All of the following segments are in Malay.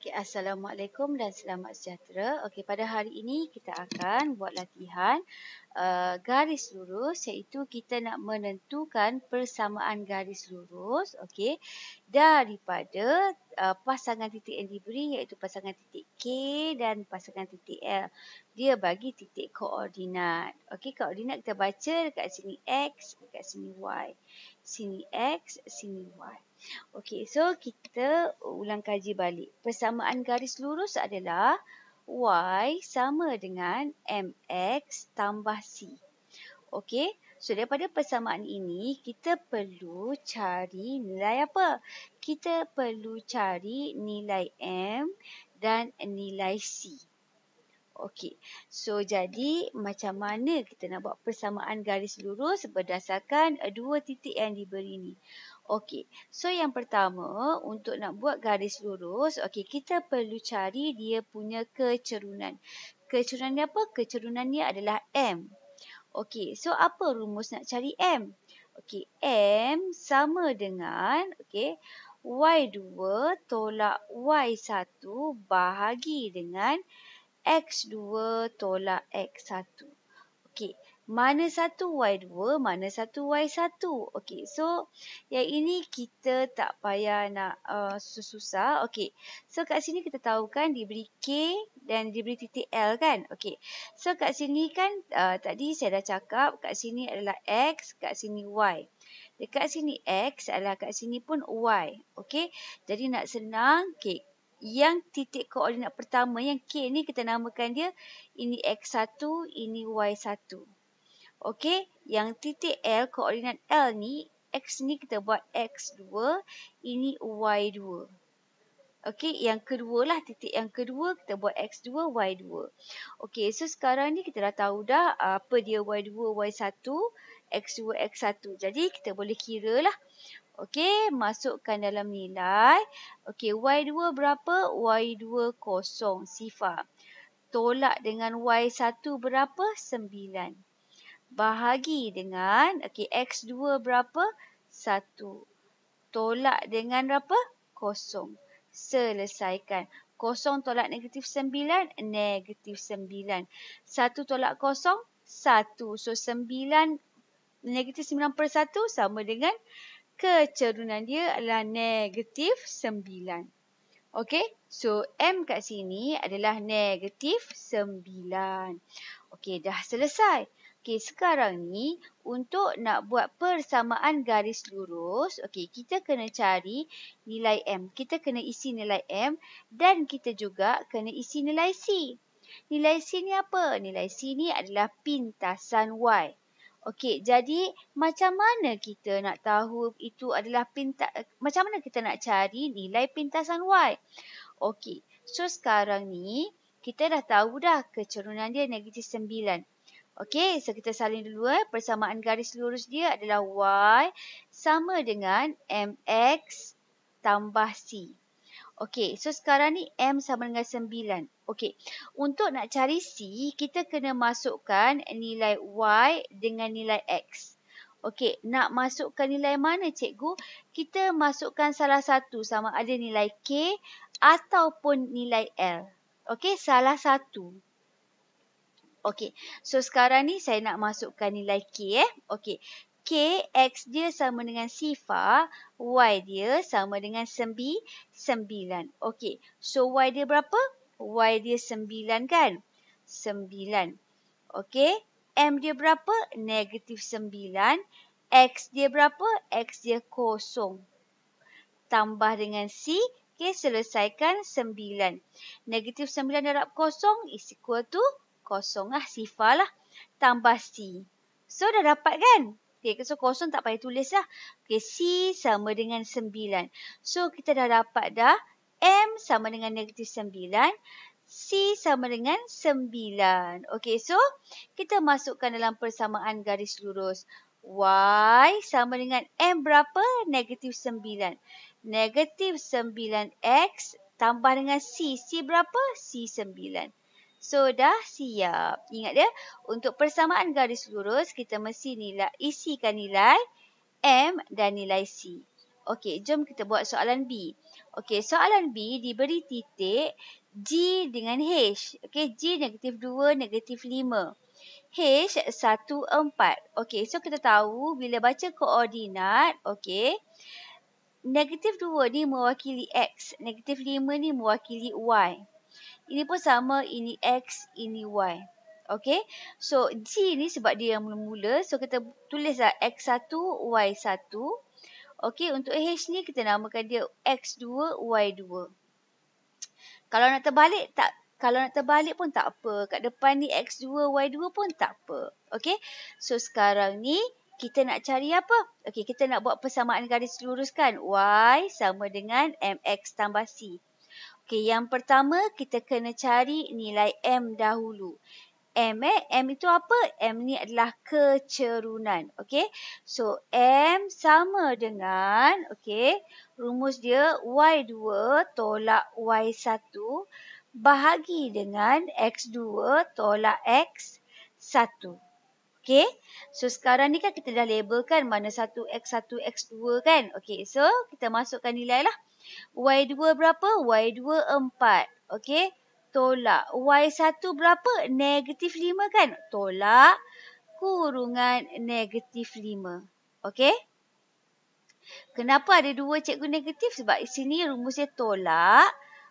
Okay, Assalamualaikum dan selamat sejahtera. Okay, pada hari ini kita akan buat latihan uh, garis lurus iaitu kita nak menentukan persamaan garis lurus okay, daripada uh, pasangan titik yang diberi iaitu pasangan titik K dan pasangan titik L. Dia bagi titik koordinat. Okay, koordinat kita baca dekat sini X, dekat sini Y. Sini X, sini Y. Okey, so kita ulang kaji balik. Persamaan garis lurus adalah y sama dengan mx tambah c. Okey, so daripada persamaan ini, kita perlu cari nilai apa? Kita perlu cari nilai m dan nilai c. Okey, so jadi macam mana kita nak buat persamaan garis lurus berdasarkan dua titik yang diberi ni? Okey. So yang pertama untuk nak buat garis lurus, okey kita perlu cari dia punya kecerunan. Kecerunan dia apa? Kecerunan dia adalah M. Okey. So apa rumus nak cari M? Okey, M sama dengan okey Y2 tolak Y1 bahagi dengan X2 tolak X1 mana satu Y2, mana satu Y1. Okey, so yang ini kita tak payah nak uh, susah. Okey, so kat sini kita tahu kan diberi K dan diberi titik L kan. Okey, so kat sini kan uh, tadi saya dah cakap kat sini adalah X, kat sini Y. Dekat sini X adalah kat sini pun Y. Okey, jadi nak senang, okey. Yang titik koordinat pertama, yang K ni kita namakan dia ini X1, ini Y1. Okey, yang titik L, koordinat L ni, X ni kita buat X2, ini Y2. Okey, yang kedua lah, titik yang kedua kita buat X2, Y2. Okey, so sekarang ni kita dah tahu dah apa dia Y2, Y1, X2, X1. Jadi kita boleh kira lah. Okey, masukkan dalam nilai. Okey, Y2 berapa? Y2 kosong, sifar. Tolak dengan Y1 berapa? Sembilan bahagi dengan okey x2 berapa? 1. Tolak dengan berapa? kosong Selesaikan. kosong tolak negatif 9, negatif 9. 1 tolak kosong 1. So 9, negatif 9 per 1 sama dengan kecerunan dia adalah negatif 9. Okey, so M kat sini adalah negatif 9. Okey, dah selesai. Okey, sekarang ni untuk nak buat persamaan garis lurus, okey, kita kena cari nilai M. Kita kena isi nilai M dan kita juga kena isi nilai C. Nilai C ni apa? Nilai C ni adalah pintasan Y. Okey, jadi macam mana kita nak tahu itu adalah pintas, macam mana kita nak cari nilai pintasan Y? Okey, so sekarang ni kita dah tahu dah kecerunan dia negatif 9. Okey, so kita salin dulu eh. Persamaan garis lurus dia adalah Y sama dengan MX tambah C. Okey, so sekarang ni M sama dengan 9. Okey, untuk nak cari C, kita kena masukkan nilai Y dengan nilai X. Okey, nak masukkan nilai mana cikgu? Kita masukkan salah satu sama ada nilai K ataupun nilai L. Okey, salah satu. Okey. So sekarang ni saya nak masukkan nilai K eh. Okey. K, X dia sama dengan sifar. Y dia sama dengan sembi, sembilan. Okey. So Y dia berapa? Y dia sembilan kan? Sembilan. Okey. M dia berapa? Negatif sembilan. X dia berapa? X dia kosong. Tambah dengan C. Okey, selesaikan sembilan. Negatif sembilan darab kosong, is equal to kosong lah. Sifar lah. Tambah C. So, dah dapat kan? Okay, so kosong tak payah tulis lah. Okay, C sama dengan 9. So, kita dah dapat dah. M sama dengan negatif 9. C sama dengan 9. Okay, so kita masukkan dalam persamaan garis lurus. Y sama dengan M berapa? Negatif 9. Negatif 9X tambah dengan C. C berapa? C 9. So, dah siap. Ingat ya, untuk persamaan garis lurus, kita mesti nilai, isikan nilai M dan nilai C. Okey, jom kita buat soalan B. Okey, soalan B diberi titik G dengan H. Okey, G negatif 2, negatif 5. H 1, 4. Okey, so kita tahu bila baca koordinat, okey, negatif 2 ni mewakili X, negatif 5 ni mewakili Y. Ini pun sama, ini X, ini Y. Okay, so G ni sebab dia yang mula-mula. So kita tulislah X1, Y1. Okay, untuk H ni kita namakan dia X2, Y2. Kalau nak terbalik, tak kalau nak terbalik pun tak apa. Kat depan ni X2, Y2 pun tak apa. Okay, so sekarang ni kita nak cari apa? Okay, kita nak buat persamaan garis lurus kan? Y sama dengan MX tambah C. Okey, yang pertama kita kena cari nilai M dahulu. M eh, M itu apa? M ni adalah kecerunan. Okey, so M sama dengan, okey, rumus dia Y2 tolak Y1 bahagi dengan X2 tolak X1. Okey, so sekarang ni kan kita dah labelkan mana satu, X1, X2 kan? Okey, so kita masukkan nilai lah. 1. Y2 berapa? Y2 4. Okey. Tolak. Y1 berapa? Negatif 5 kan? Tolak. Kurungan negatif 5. Okey. Kenapa ada dua cikgu negatif? Sebab di sini rumus dia tolak.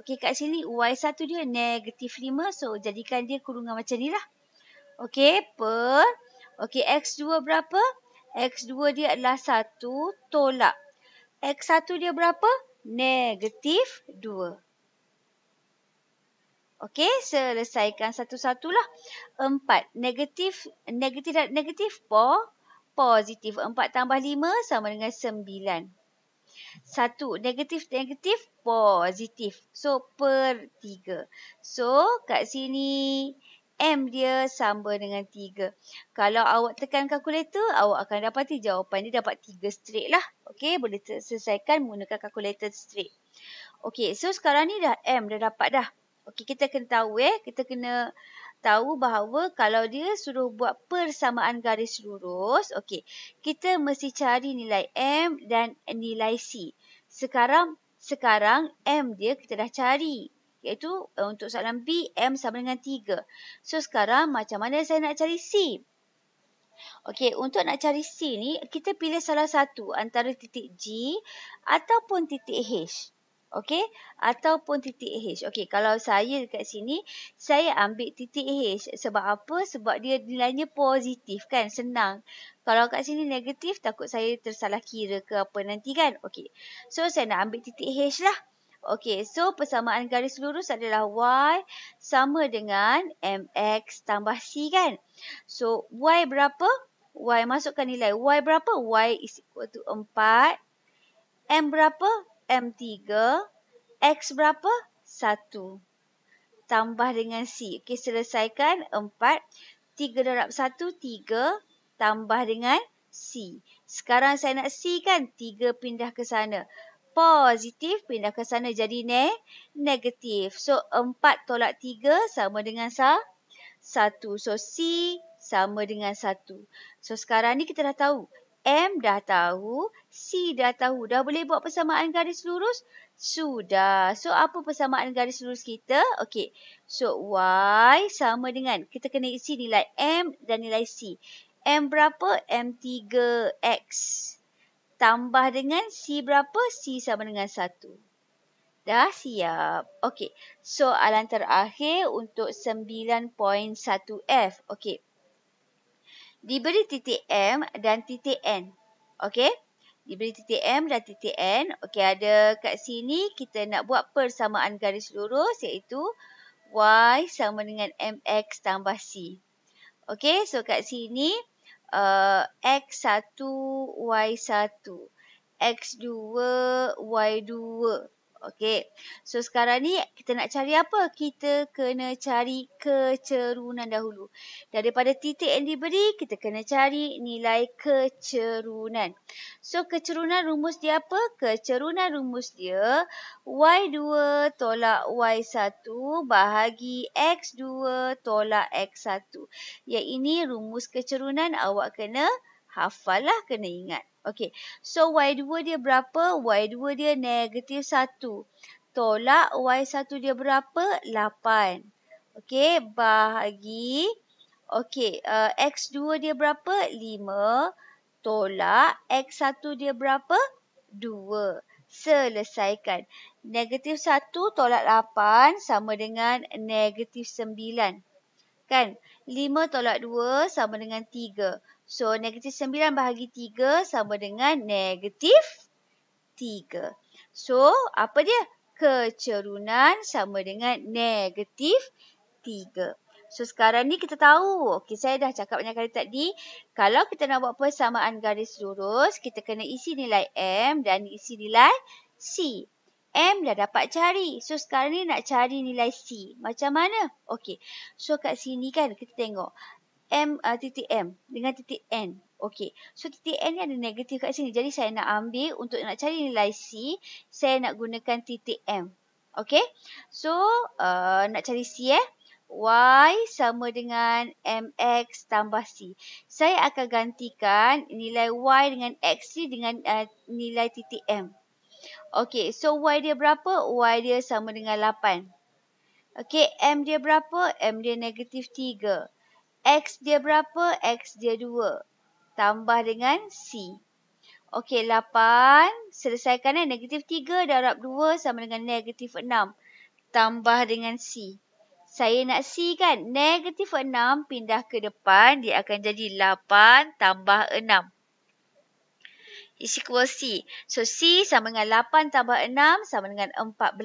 Okey kat sini Y1 dia negatif 5. So jadikan dia kurungan macam ni lah. Okey. Per. Okey. X2 berapa? X2 dia adalah 1. Tolak. X1 dia berapa? negatif 2. Okey, selesaikan satu-satulah. 4, negatif, negatif, negatif, positif. 4 tambah 5 sama dengan 9. 1, negatif, negatif, positif. So, per 3. So, kat sini... M dia sama dengan 3. Kalau awak tekan kalkulator, awak akan dapati jawapan dia dapat 3 straight lah. Okey, boleh selesaikan menggunakan kalkulator straight. Okey, so sekarang ni dah M dah dapat dah. Okey, kita kena tahu eh. Kita kena tahu bahawa kalau dia suruh buat persamaan garis lurus, okey, kita mesti cari nilai M dan nilai C. Sekarang, sekarang M dia kita dah cari iaitu uh, untuk soalan B, M sama dengan 3. So, sekarang macam mana saya nak cari C? Okey, untuk nak cari C ni, kita pilih salah satu antara titik G ataupun titik H. Okey, ataupun titik H. Okey, kalau saya dekat sini, saya ambil titik H. Sebab apa? Sebab dia nilainya positif kan? Senang. Kalau kat sini negatif, takut saya tersalah kira ke apa nanti kan? Okey, so saya nak ambil titik H lah. Okey, so persamaan garis lurus adalah y sama dengan mx tambah c kan? So, y berapa? Y masukkan nilai. Y berapa? Y is equal to 4. M berapa? M3. X berapa? 1. Tambah dengan C. Okey, selesaikan. 4. 3 darab 1, 3. Tambah dengan C. Sekarang saya nak C kan? 3 pindah ke sana positif, pindah ke sana jadi ne negatif. So, 4 tolak 3 sama dengan sa 1. So, C sama dengan 1. So, sekarang ni kita dah tahu. M dah tahu, C dah tahu. Dah boleh buat persamaan garis lurus? Sudah. So, apa persamaan garis lurus kita? Okey. So, Y sama dengan. Kita kena isi nilai M dan nilai C. M berapa? M3X tambah dengan C berapa? C sama dengan 1. Dah siap. Okey. Soalan terakhir untuk 9.1F. Okey. Diberi titik M dan titik N. Okey. Diberi titik M dan titik N. Okey, ada kat sini kita nak buat persamaan garis lurus iaitu Y sama dengan MX tambah C. Okey, so kat sini... X1, Y1 X2, Y2 Okey. So sekarang ni kita nak cari apa? Kita kena cari kecerunan dahulu. Daripada titik yang diberi, kita kena cari nilai kecerunan. So kecerunan rumus dia apa? Kecerunan rumus dia y2 tolak y1 bahagi x2 tolak x1. Yang ini rumus kecerunan awak kena hafal lah kena ingat. Okey. So Y2 dia berapa? Y2 dia negatif 1. Tolak Y1 dia berapa? 8. Okay, Bahagi. Okay, Uh, eh, X2 dia berapa? 5. Tolak X1 dia berapa? 2. Selesaikan. Negatif 1 tolak 8 sama dengan negatif 9. Kan? 5 tolak 2 sama dengan 3. So, negatif 9 bahagi 3 sama dengan negatif 3. So, apa dia? Kecerunan sama dengan negatif 3. So, sekarang ni kita tahu. Okey, saya dah cakap banyak kali tadi. Kalau kita nak buat persamaan garis lurus, kita kena isi nilai M dan isi nilai C. M dah dapat cari. So, sekarang ni nak cari nilai C. Macam mana? Okey. So, kat sini kan kita tengok. M uh, titik M dengan titik N. Okey. So titik N ni ada negatif kat sini. Jadi saya nak ambil untuk nak cari nilai C, saya nak gunakan titik M. Okey. So uh, nak cari C eh. Y sama dengan MX tambah C. Saya akan gantikan nilai Y dengan X ni dengan uh, nilai titik M. Okey. So Y dia berapa? Y dia sama dengan 8. Okey. M dia berapa? M dia negatif 3. X dia berapa? X dia 2. Tambah dengan C. Okey, 8. Selesaikan eh. Negatif 3 darab 2 sama dengan negatif 6. Tambah dengan C. Saya nak C kan? Negatif 6 pindah ke depan. Dia akan jadi 8 tambah 6. Is equal C. So, C sama dengan 8 tambah 6 sama dengan 14.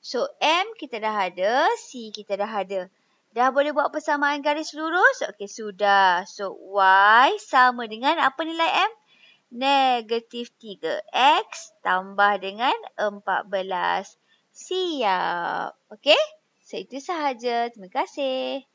So, M kita dah ada. C kita dah ada. Dah boleh buat persamaan garis lurus? Okey, sudah. So, Y sama dengan apa nilai M? Negatif 3X tambah dengan 14. Siap. Okey? So, itu sahaja. Terima kasih.